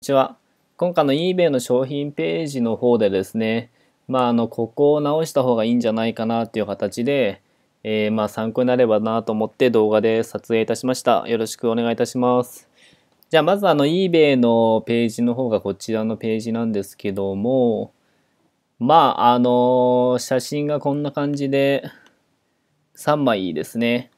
こんにちは。今回の eBay の商品ページの方でですね、まあ、あの、ここを直した方がいいんじゃないかなという形で、えー、まあ、参考になればなと思って動画で撮影いたしました。よろしくお願いいたします。じゃあ、まずあの、eBay のページの方がこちらのページなんですけども、まあ、あの、写真がこんな感じで3枚ですね。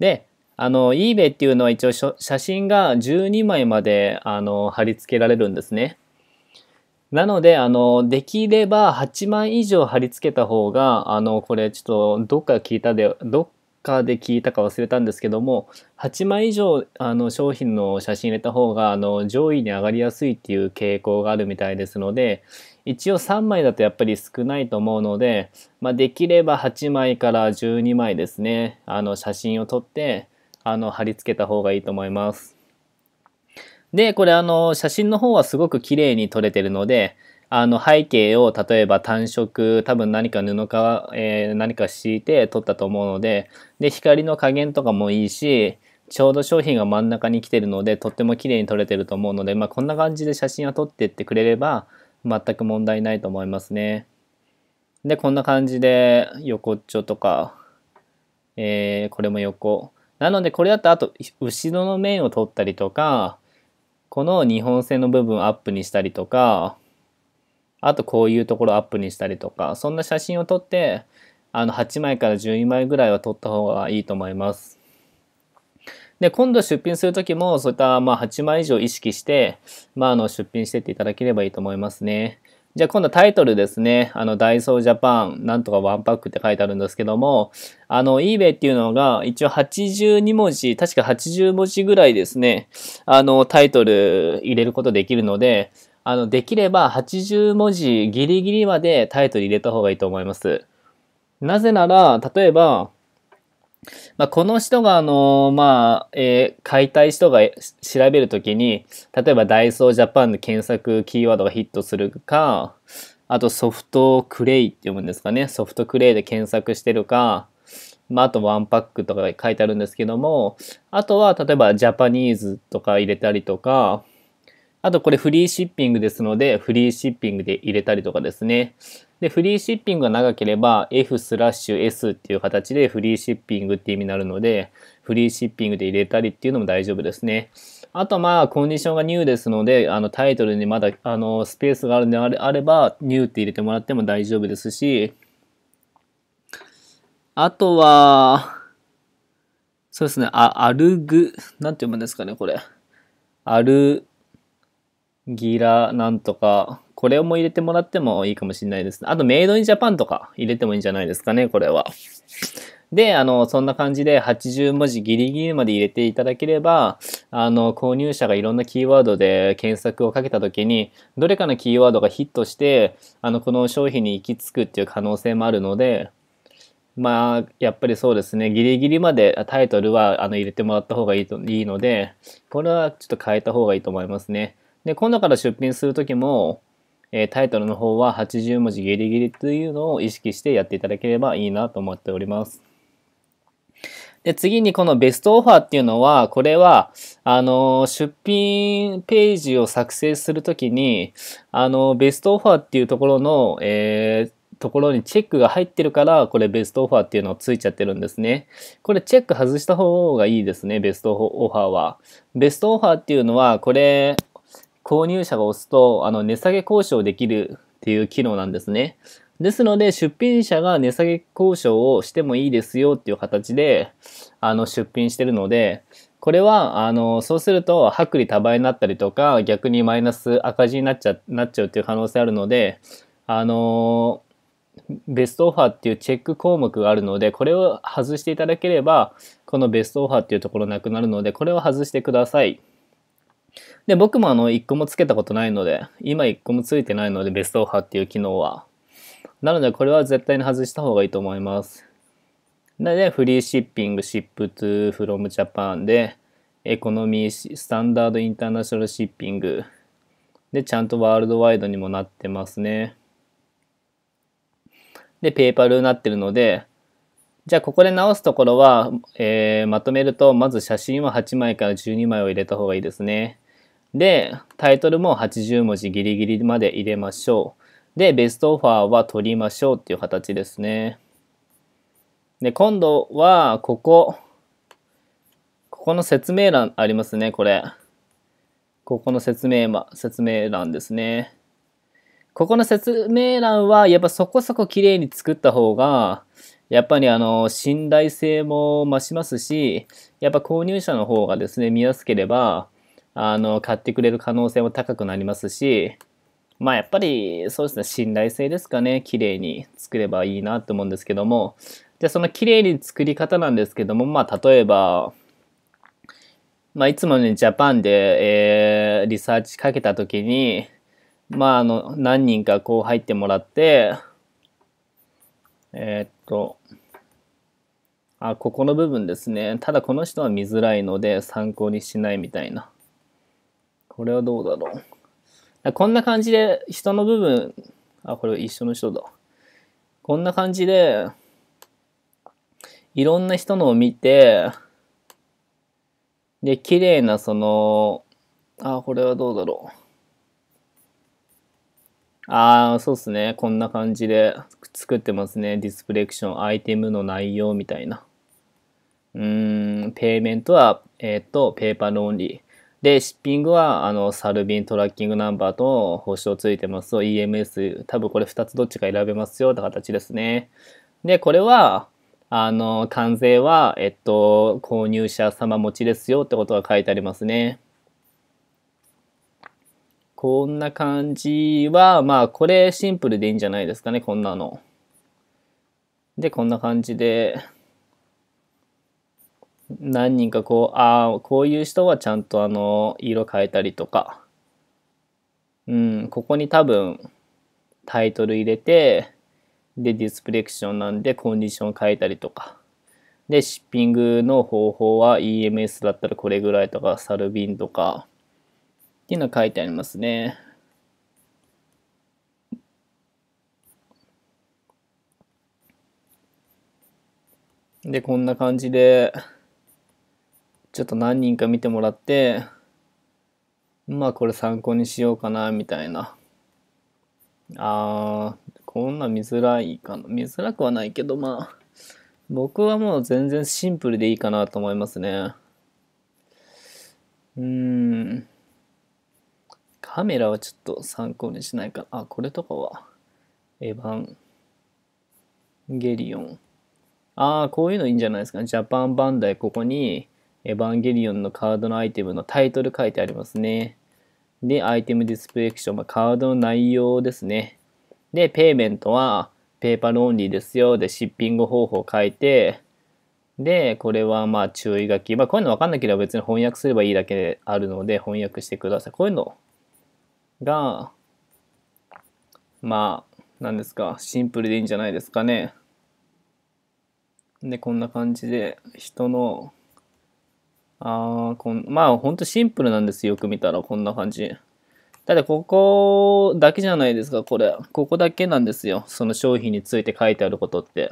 で、あの、eBay っていうのは一応写真が12枚まで、あの、貼り付けられるんですね。なので、あの、できれば8枚以上貼り付けた方が、あの、これちょっとどっか聞いたで、どっかで聞いたか忘れたんですけども、8枚以上、あの、商品の写真入れた方が、あの、上位に上がりやすいっていう傾向があるみたいですので、一応3枚だとやっぱり少ないと思うので、まあ、できれば8枚から12枚ですね、あの、写真を撮って、あの、貼り付けた方がいいと思います。で、これあの、写真の方はすごく綺麗に撮れてるので、あの、背景を例えば単色、多分何か布か、えー、何か敷いて撮ったと思うので、で、光の加減とかもいいし、ちょうど商品が真ん中に来てるので、とっても綺麗に撮れてると思うので、まあ、こんな感じで写真を撮ってってくれれば、全く問題ないと思いますね。で、こんな感じで、横っちょとか、えー、これも横。なのでこれだとあと後ろの面を取ったりとかこの日本製の部分をアップにしたりとかあとこういうところをアップにしたりとかそんな写真を撮ってあの8枚から12枚ぐらいは撮った方がいいと思います。で今度出品する時もそういったまあ8枚以上意識して、まあ、あの出品してっていただければいいと思いますね。じゃあ今度タイトルですね。あの、ダイソージャパン、なんとかワンパックって書いてあるんですけども、あの、eBay っていうのが一応82文字、確か80文字ぐらいですね、あの、タイトル入れることできるので、あの、できれば80文字ギリギリまでタイトル入れた方がいいと思います。なぜなら、例えば、まあ、この人が、あのまあ、えー、買いたい人が調べるときに、例えばダイソージャパンで検索キーワードがヒットするか、あとソフトクレイって読むんですかね。ソフトクレイで検索してるか、まあ、あとワンパックとか書いてあるんですけども、あとは例えばジャパニーズとか入れたりとか、あとこれフリーシッピングですので、フリーシッピングで入れたりとかですね。で、フリーシッピングが長ければ F スラッシュ S っていう形でフリーシッピングって意味になるので、フリーシッピングで入れたりっていうのも大丈夫ですね。あとまあ、コンディションがニューですので、あのタイトルにまだあのスペースがあるんであれば、ニューって入れてもらっても大丈夫ですし、あとは、そうですね、あアルグ、なんて読むんですかね、これ。アルギラなんとかこれも入れてもらってもいいかもしれないです。あと、メイドインジャパンとか入れてもいいんじゃないですかね、これは。で、あの、そんな感じで80文字ギリギリまで入れていただければ、あの、購入者がいろんなキーワードで検索をかけた時に、どれかのキーワードがヒットして、あの、この商品に行き着くっていう可能性もあるので、まあ、やっぱりそうですね、ギリギリまでタイトルはあの入れてもらった方がいいといいので、これはちょっと変えた方がいいと思いますね。で、今度から出品する時も、えタイトルの方は80文字ギリギリというのを意識してやっていただければいいなと思っております。で、次にこのベストオファーっていうのは、これは、あの、出品ページを作成するときに、あの、ベストオファーっていうところの、えー、ところにチェックが入ってるから、これベストオファーっていうのをついちゃってるんですね。これチェック外した方がいいですね、ベストオファーは。ベストオファーっていうのは、これ、購入者が押すと、あの、値下げ交渉できるっていう機能なんですね。ですので、出品者が値下げ交渉をしてもいいですよっていう形で、あの、出品してるので、これは、あの、そうすると、薄利多倍になったりとか、逆にマイナス赤字になっちゃ、なっちゃうっていう可能性あるので、あの、ベストオファーっていうチェック項目があるので、これを外していただければ、このベストオファーっていうところなくなるので、これを外してください。で、僕もあの、一個もつけたことないので、今一個もついてないので、ベストオファーっていう機能は。なので、これは絶対に外した方がいいと思います。なので、フリーシッピング、シップトゥーフロムジャパンで、エコノミー、スタンダードインターナショナルシッピング。で、ちゃんとワールドワイドにもなってますね。で、ペーパルになってるので、じゃあここで直すところは、えー、まとめると、まず写真は8枚から12枚を入れた方がいいですね。で、タイトルも80文字ギリギリまで入れましょう。で、ベストオファーは取りましょうっていう形ですね。で、今度は、ここ。ここの説明欄ありますね、これ。ここの説明、ま、説明欄ですね。ここの説明欄は、やっぱそこそこ綺麗に作った方が、やっぱりあの、信頼性も増しますし、やっぱ購入者の方がですね、見やすければ、あの、買ってくれる可能性も高くなりますし、まあやっぱりそうですね、信頼性ですかね、綺麗に作ればいいなと思うんですけども、じゃあその綺麗に作り方なんですけども、まあ例えば、まあいつもね、ジャパンで、えー、リサーチかけた時に、まああの、何人かこう入ってもらって、えー、っと、あ、ここの部分ですね。ただこの人は見づらいので参考にしないみたいな。これはどうだろう。こんな感じで、人の部分、あ、これ一緒の人だ。こんな感じで、いろんな人のを見て、で、綺麗なその、あ、これはどうだろう。ああ、そうっすね。こんな感じで作ってますね。ディスプレクション、アイテムの内容みたいな。うーん、ペイメントは、えっ、ー、と、ペーパーのオンリー。で、シッピングは、あの、サルビントラッキングナンバーと保証ついてますと EMS、多分これ2つどっちか選べますよって形ですね。で、これは、あの、関税は、えっと、購入者様持ちですよってことが書いてありますね。こんな感じは、まあ、これシンプルでいいんじゃないですかね、こんなの。で、こんな感じで、何人かこうああこういう人はちゃんとあの色変えたりとかうんここに多分タイトル入れてでディスプレクションなんでコンディション変えたりとかでシッピングの方法は EMS だったらこれぐらいとかサルビンとかっていうの書いてありますねでこんな感じでちょっと何人か見てもらって、まあこれ参考にしようかな、みたいな。あー、こんな見づらいかな。見づらくはないけど、まあ、僕はもう全然シンプルでいいかなと思いますね。うーん。カメラはちょっと参考にしないかな。あ、これとかは。エヴァンゲリオン。ああ、こういうのいいんじゃないですか。ジャパンバンダイ、ここに、エヴァンゲリオンのカードのアイテムのタイトル書いてありますね。で、アイテムディスプレイクション、まあ、カードの内容ですね。で、ペイメントはペーパーロンリーですよ。で、シッピング方法書いて、で、これはまあ注意書き。まあこういうの分かんなければ別に翻訳すればいいだけであるので翻訳してください。こういうのが、まあ、んですか、シンプルでいいんじゃないですかね。で、こんな感じで人のああ、こん、まあほんとシンプルなんですよ。よく見たらこんな感じ。ただここだけじゃないですか、これ。ここだけなんですよ。その商品について書いてあることって。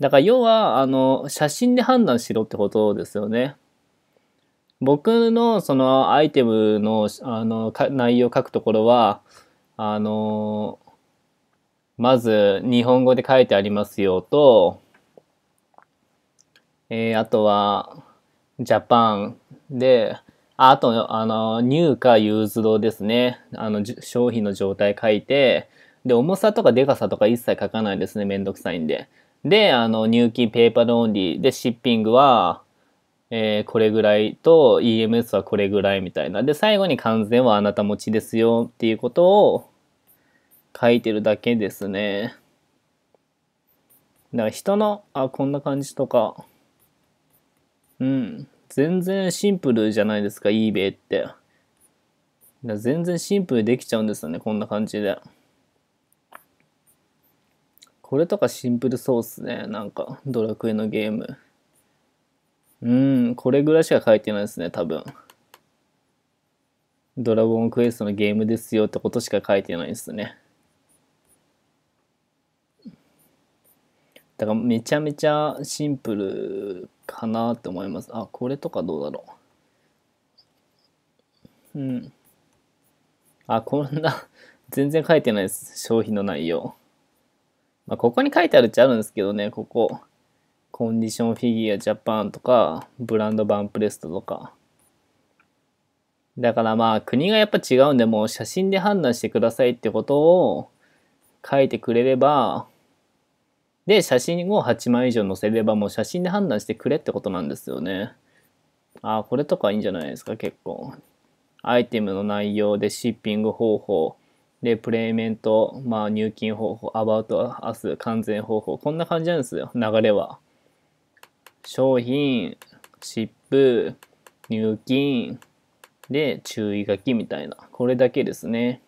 だから要は、あの、写真で判断しろってことですよね。僕のそのアイテムのあの内容を書くところは、あの、まず日本語で書いてありますよと、えー、あとは、ジャパンで、あと、あの、入荷ユーズドですね。あの、商品の状態書いて、で、重さとかでかさとか一切書かないですね。めんどくさいんで。で、あの、入金ペーパーローンリーで、シッピングは、えー、これぐらいと EMS はこれぐらいみたいな。で、最後に完全はあなた持ちですよっていうことを書いてるだけですね。だから人の、あ、こんな感じとか。うん。全然シンプルじゃないですか、eBay って。全然シンプルできちゃうんですよね、こんな感じで。これとかシンプルそうっすね、なんか、ドラクエのゲーム。うん、これぐらいしか書いてないですね、多分。ドラゴンクエストのゲームですよってことしか書いてないですね。だからめちゃめちゃシンプルかなって思います。あ、これとかどうだろう。うん。あ、こんな全然書いてないです。商品の内容。まあ、ここに書いてあるっちゃあるんですけどね、ここ。コンディションフィギュアジャパンとか、ブランドバンプレストとか。だからまあ国がやっぱ違うんでもう写真で判断してくださいってことを書いてくれればで、写真を8枚以上載せればもう写真で判断してくれってことなんですよね。ああ、これとかいいんじゃないですか、結構。アイテムの内容でシッピング方法、で、プレイメント、まあ、入金方法、アバウトアス、完全方法、こんな感じなんですよ、流れは。商品、シップ、入金、で、注意書きみたいな。これだけですね。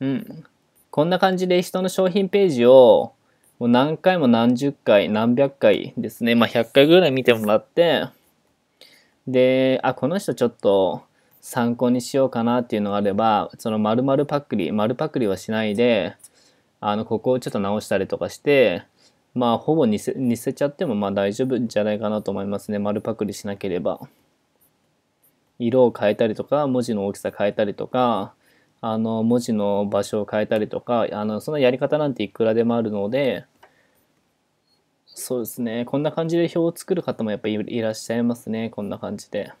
うん。こんな感じで人の商品ページをもう何回も何十回、何百回ですね。まあ、100回ぐらい見てもらって、で、あ、この人ちょっと参考にしようかなっていうのがあれば、その丸々パクリ、丸パクリはしないで、あの、ここをちょっと直したりとかして、まあ、ほぼ似せ似せちゃってもまあ大丈夫じゃないかなと思いますね。丸パクリしなければ。色を変えたりとか、文字の大きさ変えたりとか、あの文字の場所を変えたりとかあのそのやり方なんていくらでもあるのでそうですねこんな感じで表を作る方もやっぱりいらっしゃいますねこんな感じで。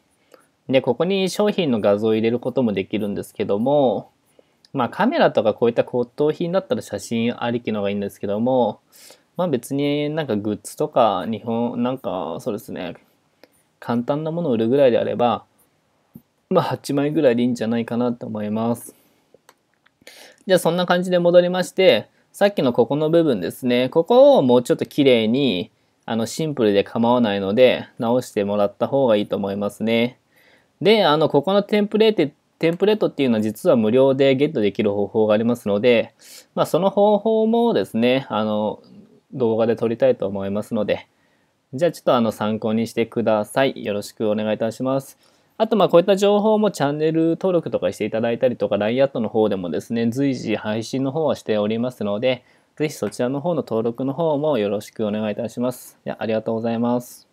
でここに商品の画像を入れることもできるんですけどもまあカメラとかこういった骨董品だったら写真ありきのがいいんですけどもまあ別になんかグッズとか日本なんかそうですね簡単なものを売るぐらいであればまあ8枚ぐらいでいいんじゃないかなと思います。じゃあそんな感じで戻りまして、さっきのここの部分ですね。ここをもうちょっと綺麗に、あの、シンプルで構わないので、直してもらった方がいいと思いますね。で、あの、ここのテンプレート、テンプレートっていうのは実は無料でゲットできる方法がありますので、まあ、その方法もですね、あの、動画で撮りたいと思いますので、じゃあちょっとあの参考にしてください。よろしくお願いいたします。あと、まあ、こういった情報もチャンネル登録とかしていただいたりとか、LINE アットの方でもですね、随時配信の方はしておりますので、ぜひそちらの方の登録の方もよろしくお願いいたします。いやありがとうございます。